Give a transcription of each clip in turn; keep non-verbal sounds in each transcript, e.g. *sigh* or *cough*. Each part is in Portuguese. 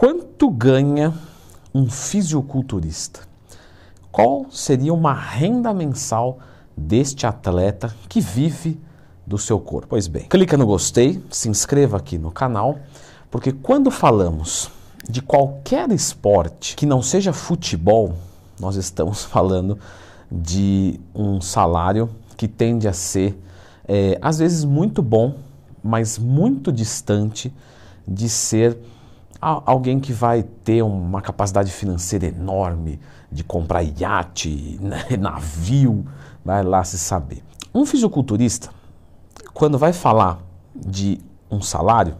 Quanto ganha um fisiculturista? Qual seria uma renda mensal deste atleta que vive do seu corpo? Pois bem, clica no gostei, se inscreva aqui no canal, porque quando falamos de qualquer esporte que não seja futebol, nós estamos *laughs* falando de um salário que tende a ser, é, às vezes, muito bom, mas muito distante de ser alguém que vai ter uma capacidade financeira enorme de comprar iate, né, *laughs* navio, vai lá se saber. Um fisiculturista, quando vai falar de um salário,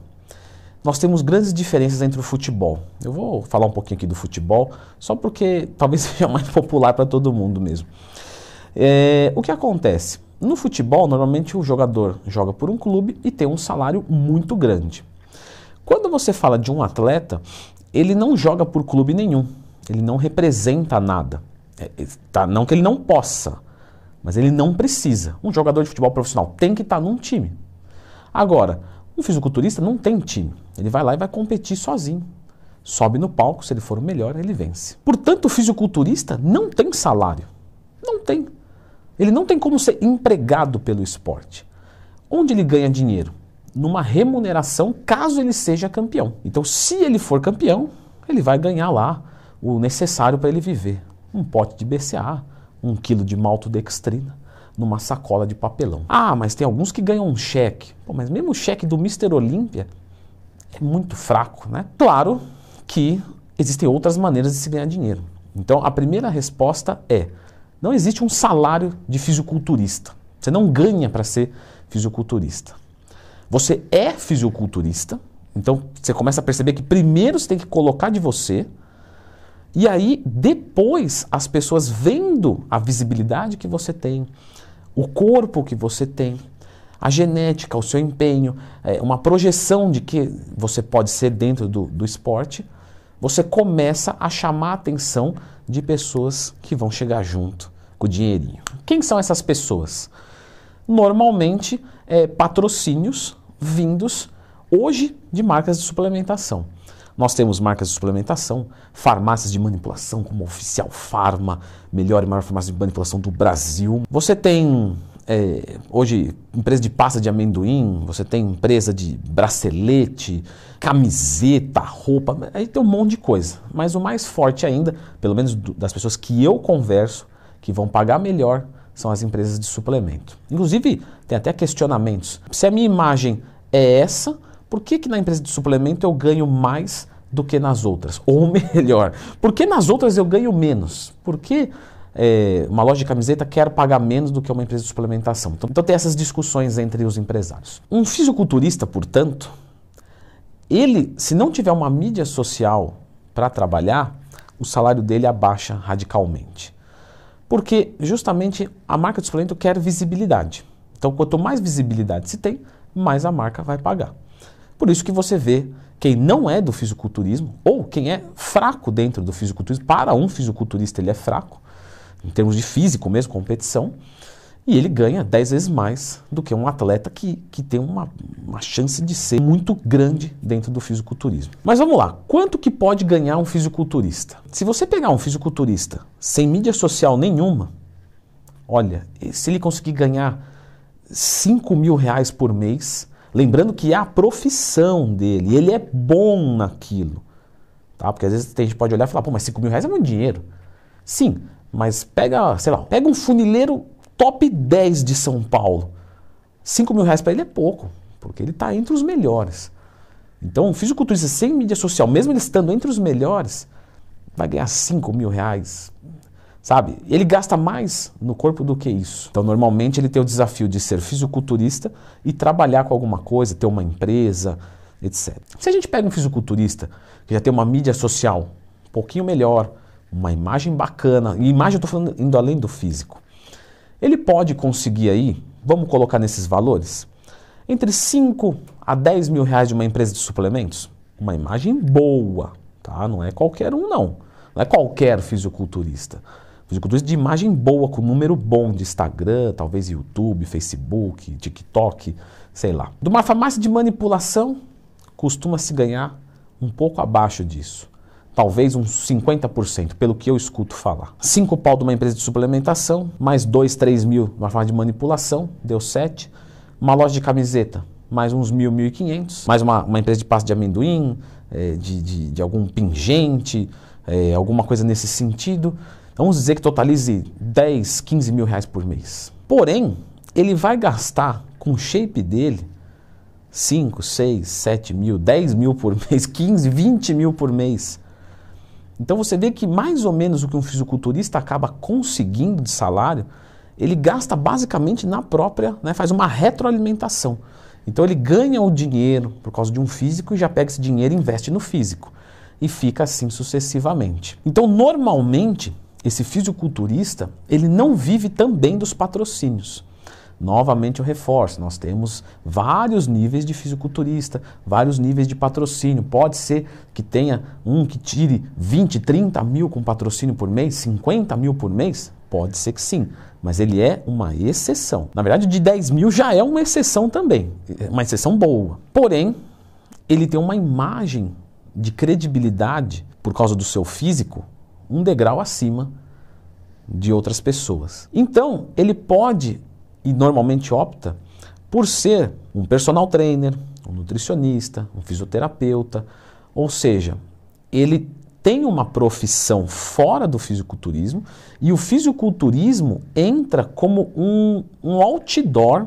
nós temos grandes diferenças entre o futebol. Eu vou falar um pouquinho aqui do futebol, só porque talvez *laughs* seja mais popular para todo mundo mesmo. É, o que acontece? No futebol, normalmente o jogador joga por um clube e tem um salário muito grande. Quando você fala de um atleta, ele não joga por clube nenhum, ele não representa nada. É, é, tá, não que ele não possa, mas ele não precisa. Um jogador de futebol profissional tem que estar tá num time. Agora, um fisiculturista não tem time, ele vai lá e vai competir sozinho. Sobe no palco, se ele for o melhor, ele vence. Portanto, o fisiculturista não tem salário. Não tem. Ele não tem como ser empregado pelo esporte. Onde ele ganha dinheiro? numa remuneração caso ele seja campeão. Então, se ele for campeão, ele vai ganhar lá o necessário para ele viver: um pote de BCA, um quilo de maltodextrina, numa sacola de papelão. Ah, mas tem alguns que ganham um cheque. Pô, mas mesmo o cheque do Mr. Olímpia é muito fraco, né? Claro que existem outras maneiras de se ganhar dinheiro. Então, a primeira resposta é: não existe um salário de fisiculturista. Você não ganha para ser fisiculturista. Você é fisiculturista, então você começa a perceber que primeiro você tem que colocar de você, e aí depois as pessoas vendo a visibilidade que você tem, o corpo que você tem, a genética, o seu empenho, é, uma projeção de que você pode ser dentro do, do esporte, você começa a chamar a atenção de pessoas que vão chegar junto com o dinheirinho. Quem são essas pessoas? Normalmente, é, patrocínios vindos hoje de marcas de suplementação. Nós temos marcas de suplementação, farmácias de manipulação como Oficial Farma, melhor e maior farmácia de manipulação do Brasil. Você tem é, hoje empresa de pasta de amendoim, você tem empresa de bracelete, camiseta, roupa, aí tem um monte de coisa. Mas o mais forte ainda, pelo menos das pessoas que eu converso, que vão pagar melhor são as empresas de suplemento. Inclusive, tem até questionamentos. Se a minha imagem é essa, por que, que na empresa de suplemento eu ganho mais do que nas outras? *laughs* Ou melhor, por que nas outras eu ganho menos? Por que é, uma loja de camiseta quer pagar menos do que uma empresa de suplementação? Então, então tem essas discussões entre os empresários. Um fisiculturista, portanto, ele, se não tiver uma mídia social para trabalhar, o salário dele abaixa radicalmente. Porque justamente a marca Desfrento quer visibilidade. Então, quanto mais visibilidade se tem, mais a marca vai pagar. Por isso que você vê quem não é do fisiculturismo ou quem é fraco dentro do fisiculturismo, para um fisiculturista ele é fraco, em termos de físico mesmo, competição, e ele ganha 10 vezes mais do que um atleta que, que tem uma, uma chance de ser muito grande dentro do fisiculturismo. Mas vamos lá, quanto que pode ganhar um fisiculturista? Se você pegar um fisiculturista sem mídia social nenhuma, olha, se ele conseguir ganhar 5 mil reais por mês, lembrando que é a profissão dele, ele é bom naquilo. Tá? Porque às vezes a gente pode olhar e falar, pô, mas 5 mil reais é muito dinheiro. Sim, mas pega, sei lá, pega um funileiro top 10 de São Paulo. 5 mil reais para ele é pouco, porque ele está entre os melhores. Então, um fisiculturista sem mídia social, mesmo ele estando entre os melhores, vai ganhar 5 mil reais, sabe? Ele gasta mais no corpo do que isso. Então, normalmente, ele tem o desafio de ser fisiculturista e trabalhar com alguma coisa, ter uma empresa, etc. Se a gente pega um fisiculturista que já tem uma mídia social um pouquinho melhor, uma imagem bacana, e imagem eu estou falando indo além do físico, ele pode conseguir aí, vamos colocar nesses valores, entre 5 a 10 mil reais de uma empresa de suplementos. Uma imagem boa, tá? Não é qualquer um, não. Não é qualquer fisiculturista. Fisiculturista de imagem boa, com número bom de Instagram, talvez YouTube, Facebook, TikTok, sei lá. De uma farmácia de manipulação, costuma se ganhar um pouco abaixo disso talvez uns 50%, pelo que eu escuto falar. Cinco pau de uma empresa de suplementação, mais dois, três mil na forma de manipulação, deu sete. Uma loja de camiseta, mais uns mil, mil e quinhentos. Mais uma, uma empresa de pasta de amendoim, é, de, de, de, algum pingente, é, alguma coisa nesse sentido. Vamos dizer que totalize 10, 15 mil reais por mês. Porém, ele vai gastar com o shape dele 5, 6, 7 mil, 10 *laughs* mil por mês, 15, 20 mil por mês então você vê que mais ou menos o que um fisiculturista acaba conseguindo de salário, ele gasta basicamente na própria, né, faz uma retroalimentação. Então ele ganha o dinheiro por causa de um físico e já pega esse dinheiro e investe no físico. E fica assim sucessivamente. Então, normalmente, esse fisiculturista, ele não vive também dos patrocínios. Novamente eu reforço, nós temos vários níveis de fisiculturista, vários níveis de patrocínio. Pode ser que tenha um que tire 20, 30 mil com patrocínio por mês, 50 mil por mês? Pode ser que sim, mas ele é uma exceção. Na verdade, de 10 mil já é uma exceção também, é uma exceção boa. Porém, ele tem uma imagem de credibilidade por causa do seu físico um degrau acima de outras pessoas. Então, ele pode e normalmente opta por ser um personal trainer, um nutricionista, um fisioterapeuta, ou seja, ele tem uma profissão fora do fisiculturismo e o fisiculturismo entra como um, um outdoor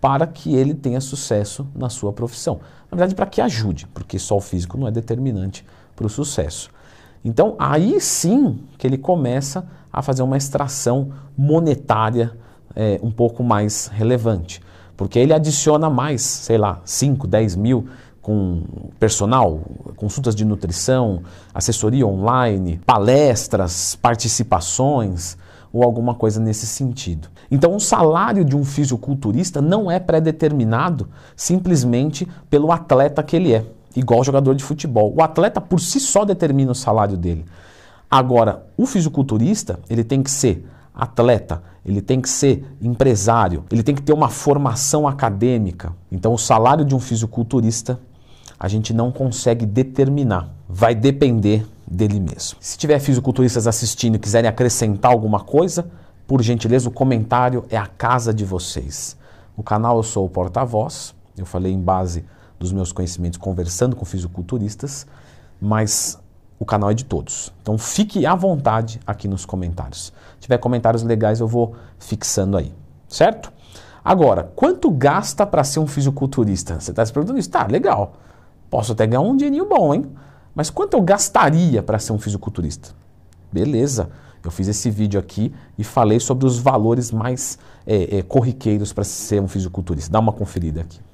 para que ele tenha sucesso na sua profissão. Na verdade, para que ajude, porque só o físico não é determinante para o sucesso. Então, aí sim que ele começa a fazer uma extração monetária é, um pouco mais relevante, porque ele adiciona mais, sei lá, 5, 10 mil com personal, consultas de nutrição, assessoria online, palestras, participações ou alguma coisa nesse sentido. Então, o salário de um fisiculturista não é pré-determinado simplesmente pelo atleta que ele é, igual jogador de futebol. O atleta por si só determina o salário dele. Agora, o fisiculturista, ele tem que ser atleta, ele tem que ser empresário, ele tem que ter uma formação acadêmica. Então, o salário de um fisiculturista a gente não consegue determinar, vai depender dele mesmo. Se tiver fisiculturistas assistindo e quiserem acrescentar alguma coisa, por gentileza, o comentário é a casa de vocês. O canal eu sou o porta-voz, eu falei em base dos meus conhecimentos conversando com fisiculturistas, mas o canal é de todos. Então fique à vontade aqui nos comentários. Se tiver comentários legais, eu vou fixando aí, certo? Agora, quanto gasta para ser um fisiculturista? Você está se perguntando isso? Tá, legal. Posso até ganhar um dinheirinho bom, hein? Mas quanto eu gastaria para ser um fisiculturista? Beleza, eu fiz esse vídeo aqui e falei sobre os valores mais é, é, corriqueiros para ser um fisiculturista. Dá uma conferida aqui.